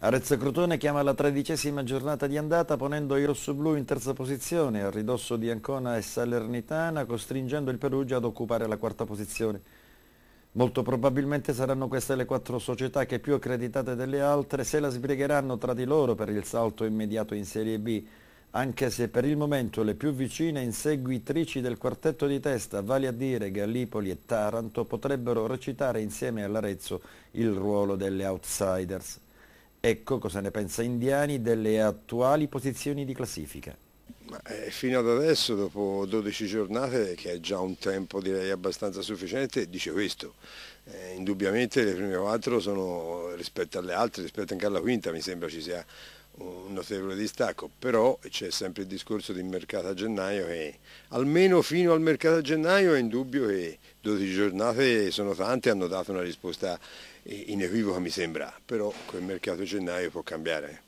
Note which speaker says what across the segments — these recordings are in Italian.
Speaker 1: Arezzo Crotone chiama la tredicesima giornata di andata ponendo i rossoblù in terza posizione a ridosso di Ancona e Salernitana costringendo il Perugia ad occupare la quarta posizione. Molto probabilmente saranno queste le quattro società che più accreditate delle altre se la sbrigheranno tra di loro per il salto immediato in Serie B, anche se per il momento le più vicine inseguitrici del quartetto di testa, vale a dire Gallipoli e Taranto, potrebbero recitare insieme all'Arezzo il ruolo delle outsiders. Ecco cosa ne pensa Indiani delle attuali posizioni di classifica.
Speaker 2: Eh, fino ad adesso, dopo 12 giornate, che è già un tempo direi abbastanza sufficiente, dice questo. Eh, indubbiamente le prime quattro sono rispetto alle altre, rispetto anche alla quinta, mi sembra ci sia un notevole distacco, però c'è sempre il discorso di mercato a gennaio che almeno fino al mercato a gennaio è indubbio che 12 giornate sono tante, hanno dato una risposta eh, inequivoca mi sembra, però quel mercato a gennaio può cambiare.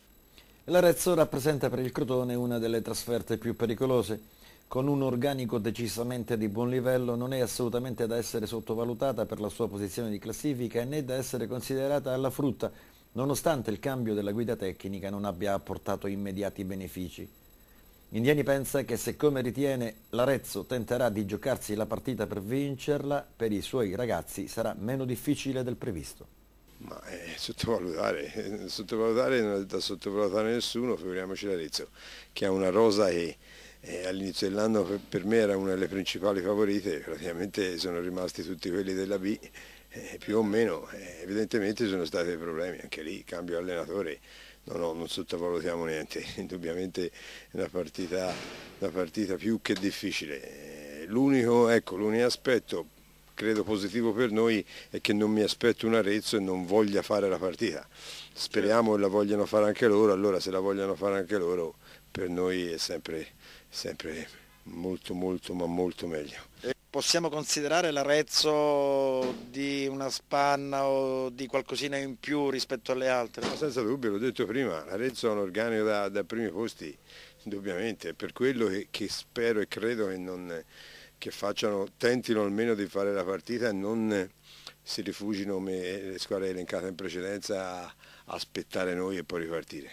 Speaker 1: L'Arezzo rappresenta per il Crotone una delle trasferte più pericolose. Con un organico decisamente di buon livello non è assolutamente da essere sottovalutata per la sua posizione di classifica né da essere considerata alla frutta nonostante il cambio della guida tecnica non abbia apportato immediati benefici. Indiani pensa che siccome ritiene l'Arezzo tenterà di giocarsi la partita per vincerla, per i suoi ragazzi sarà meno difficile del
Speaker 2: previsto. Ma eh, sottovalutare, eh, sottovalutare non è da sottovalutare nessuno, figuriamoci l'Arezzo, che ha una rosa e, e eh, all'inizio dell'anno per me era una delle principali favorite, praticamente sono rimasti tutti quelli della B eh, più o meno eh, evidentemente sono stati dei problemi anche lì, cambio allenatore, no, no, non sottovalutiamo niente, indubbiamente è una partita, una partita più che difficile. Eh, l'unico ecco, aspetto credo positivo per noi è che non mi aspetto un Arezzo e non voglia fare la partita. Speriamo la vogliano fare anche loro, allora se la vogliono fare anche loro per noi è sempre, sempre molto molto ma molto meglio
Speaker 1: possiamo considerare l'Arezzo di una spanna
Speaker 2: o di qualcosina in più rispetto alle altre? No, senza dubbio, l'ho detto prima, l'Arezzo è un organico da, da, primi posti, indubbiamente, per quello che, che spero e credo che, non, che facciano, tentino almeno di fare la partita e non si rifugino come le squadre elencate in precedenza a aspettare noi e poi ripartire.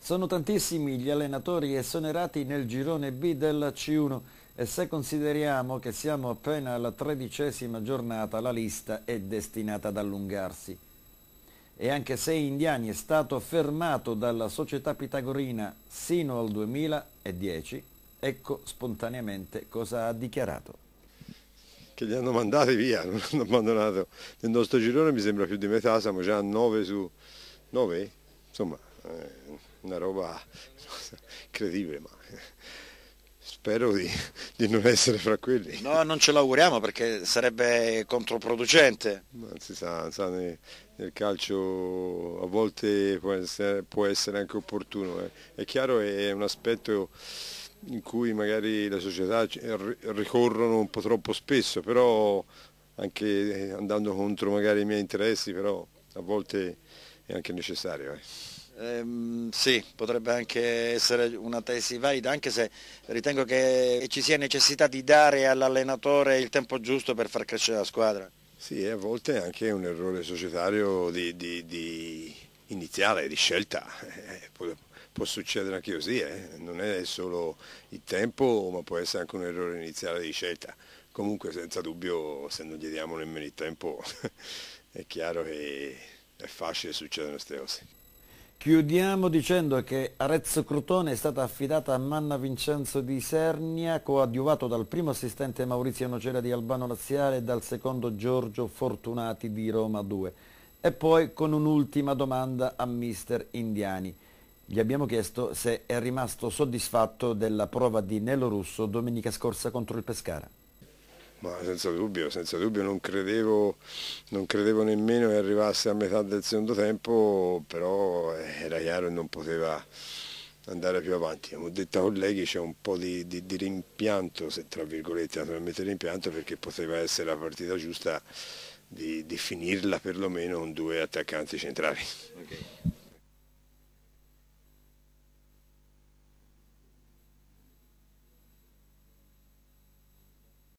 Speaker 1: Sono tantissimi gli allenatori esonerati nel girone B della C1 e se consideriamo che siamo appena alla tredicesima giornata la lista è destinata ad allungarsi. E anche se Indiani è stato fermato dalla società pitagorina sino al 2010, ecco spontaneamente cosa ha dichiarato
Speaker 2: che li hanno mandati via, non hanno abbandonato. Nel nostro girone mi sembra più di metà, siamo già a 9 su 9, insomma eh, una roba incredibile, ma spero di, di, non essere fra quelli.
Speaker 1: No, non ce l'auguriamo perché sarebbe controproducente.
Speaker 2: Ma si sa, sa nel, nel, calcio a volte può essere, può essere anche opportuno. Eh. È chiaro, è un aspetto in cui magari le società ricorrono un po' troppo spesso, però anche andando contro magari i miei interessi, però a volte è anche necessario. Eh.
Speaker 1: Eh, sì, potrebbe anche essere una tesi valida, anche se ritengo che ci sia necessità di dare all'allenatore il tempo giusto per far crescere la squadra.
Speaker 2: Sì, a volte è anche un errore societario di, di, di iniziale, di scelta. Eh, può, può succedere anche così, eh. non è solo il tempo, ma può essere anche un errore iniziale di scelta. Comunque senza dubbio, se non gli diamo nemmeno il tempo, è chiaro che è facile succedere queste cose.
Speaker 1: Chiudiamo dicendo che Arezzo Crotone è stata affidata a Manna Vincenzo di Sernia, coadiuvato dal primo assistente Maurizio Nocera di Albano Laziale e dal secondo Giorgio Fortunati di Roma 2. E poi con un'ultima domanda a mister Indiani. Gli abbiamo chiesto se è rimasto soddisfatto della prova di Nelo Russo domenica scorsa contro il
Speaker 2: Pescara ma senza dubbio, senza dubbio non, credevo, non credevo, nemmeno che arrivasse a metà del secondo tempo, però eh, era chiaro che non poteva andare più avanti. Come ho detto ai colleghi c'è un po' di, di, di, rimpianto, se tra virgolette naturalmente rimpianto, perché poteva essere la partita giusta di, di finirla perlomeno con due attaccanti centrali.